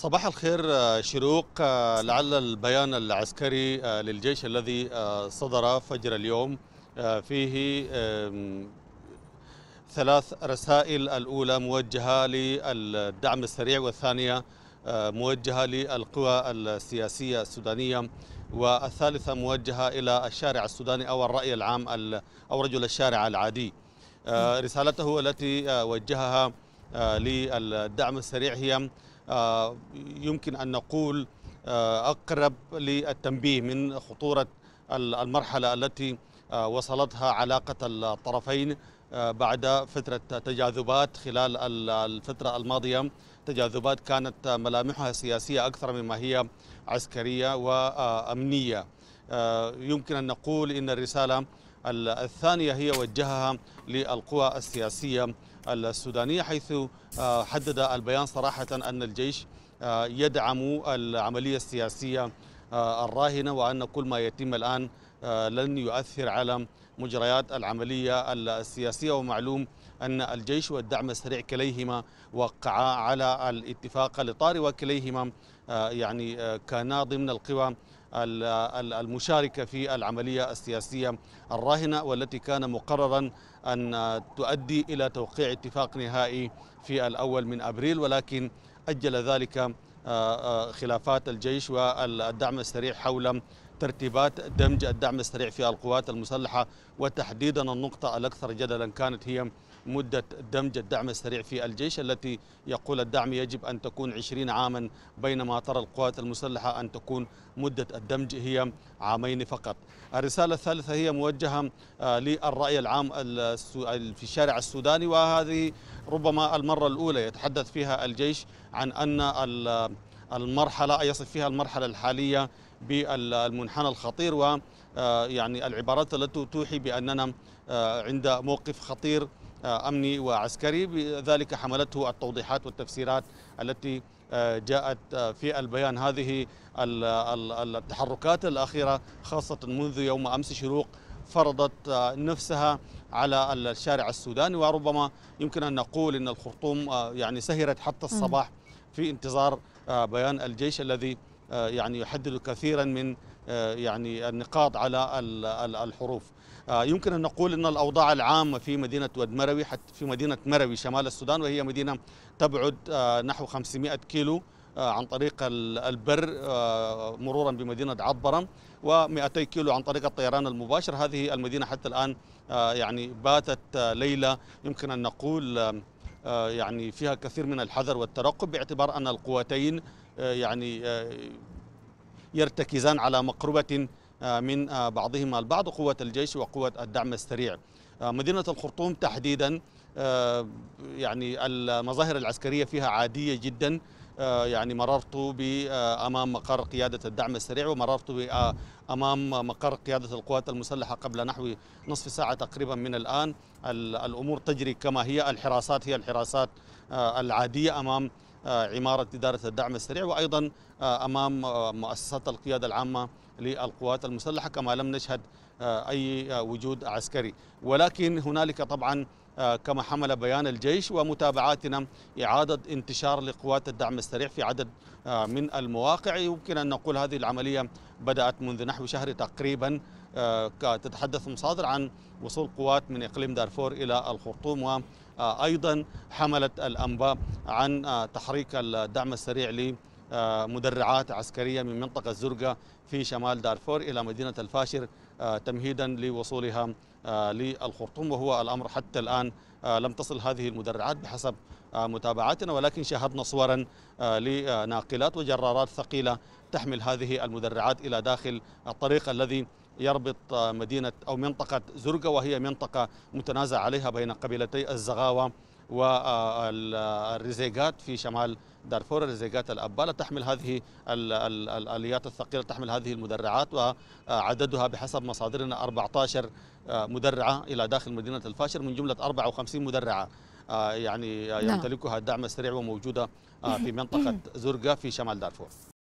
صباح الخير آه، شروق آه، لعل البيان العسكري آه، للجيش الذي صدر فجر اليوم فيه ثلاث رسائل الأولى موجهة للدعم السريع والثانية موجهة للقوى السياسية السودانية والثالثة موجهة إلى الشارع السوداني أو الرأي العام أو رجل الشارع العادي نعم. رسالته التي وجهها للدعم السريع هي آه، يمكن أن نقول آه، أقرب للتنبيه من خطورة المرحلة التي آه، وصلتها علاقة الطرفين بعد فترة تجاذبات خلال الفترة الماضية تجاذبات كانت ملامحها سياسية أكثر مما هي عسكرية وأمنية يمكن أن نقول إن الرسالة الثانية هي وجهها للقوى السياسية السودانية حيث آه، حدد البيان صراحة أن الجيش آه، يدعم العملية السياسية آه، الراهنة وأن كل ما يتم الآن آه، لن يؤثر على مجريات العملية السياسية ومعلوم أن الجيش والدعم السريع كليهما وقعا على الاتفاق الإطار وكليهما آه، يعني كانا ضمن القوى المشاركة في العملية السياسية الراهنة والتي كان مقررا أن تؤدي إلى توقيع اتفاق نهائي في الأول من أبريل ولكن أجل ذلك آه، آه، خلافات الجيش والدعم السريع حول ترتيبات دمج الدعم السريع في القوات المسلحة وتحديدا النقطة الأكثر جدلا كانت هي مدة دمج الدعم السريع في الجيش التي يقول الدعم يجب أن تكون 20 عاما بينما ترى القوات المسلحة أن تكون مدة الدمج هي عامين فقط الرسالة الثالثة هي موجهة آه، للرأي العام في الشارع السوداني وهذه ربما المرة الأولى يتحدث فيها الجيش عن أن المرحلة يصف فيها المرحلة الحالية بالمنحنى الخطير و آه، يعني العبارات التي توحي بأننا آه، عند موقف خطير آه، أمني وعسكري بذلك حملته التوضيحات والتفسيرات التي جاءت في البيان هذه التحركات الأخيرة خاصة منذ يوم أمس شروق فرضت نفسها على الشارع السوداني وربما يمكن أن نقول أن الخرطوم يعني سهرت حتى الصباح في انتظار بيان الجيش الذي آه، يعني يحدد كثيرا من آه، يعني النقاط على الحروف آه، يمكن أن نقول أن الأوضاع العامة في مدينة ود مروي حتى في مدينة مروي شمال السودان وهي مدينة تبعد نحو 500 كيلو عن طريق البر مرورا بمدينة عطبرة و200 كيلو عن طريق الطيران المباشر هذه المدينة حتى الآن يعني باتت ليلة يمكن أن نقول آه، يعني فيها كثير من الحذر والترقب باعتبار أن القوتين آه، يعني آه، يرتكزان على مقربة من بعضهما البعض قوة الجيش وقوة الدعم السريع مدينة الخرطوم تحديدا يعني المظاهر العسكرية فيها عادية جدا آه، يعني مررت بأمام آه، مقر قيادة الدعم السريع ومررت آه، أمام مقر قيادة القوات المسلحة قبل نحو نصف ساعة تقريبا من الآن الأمور تجري كما هي الحراسات هي الحراسات العادية أمام عمارة إدارة الدعم السريع وأيضا أمام مؤسسات القيادة العامة للقوات المسلحة كما لم نشهد آه، أي آه، وجود عسكري ولكن هنالك طبعا آه، كما حمل بيان الجيش ومتابعاتنا إعادة انتشار لقوات الدعم السريع في عدد من المواقع يمكن أن نقول هذه العملية بدأت منذ نحو شهر تقريبا تتحدث مصادر عن وصول قوات من إقليم دارفور إلى الخرطوم وأيضا حملت الأنباء عن تحريك الدعم السريع آه، مدرعات عسكرية من منطقة الزرقاء في شمال دارفور إلى مدينة الفاشر آه، تمهيدا لوصولها آه، للخرطوم وهو الأمر حتى الآن لم تصل هذه المدرعات بحسب متابعاتنا ولكن شاهدنا صورا لناقلات وجرارات ثقيلة تحمل هذه المدرعات إلى داخل الطريق الذي يربط مدينة أو منطقة زرقة وهي منطقة متنازع عليها بين قبيلتي الزغاوة والرزيقات في شمال دارفور الرزيقات الأبالة تحمل هذه الآليات الثقيلة تحمل هذه المدرعات وعددها بحسب مصادرنا 14 آه، مدرعة إلى داخل مدينة الفاشر من جملة 54 مدرعة آه، يعني نعم. يمتلكها الدعم السريع وموجودة آه، في منطقة زرقة في شمال دارفور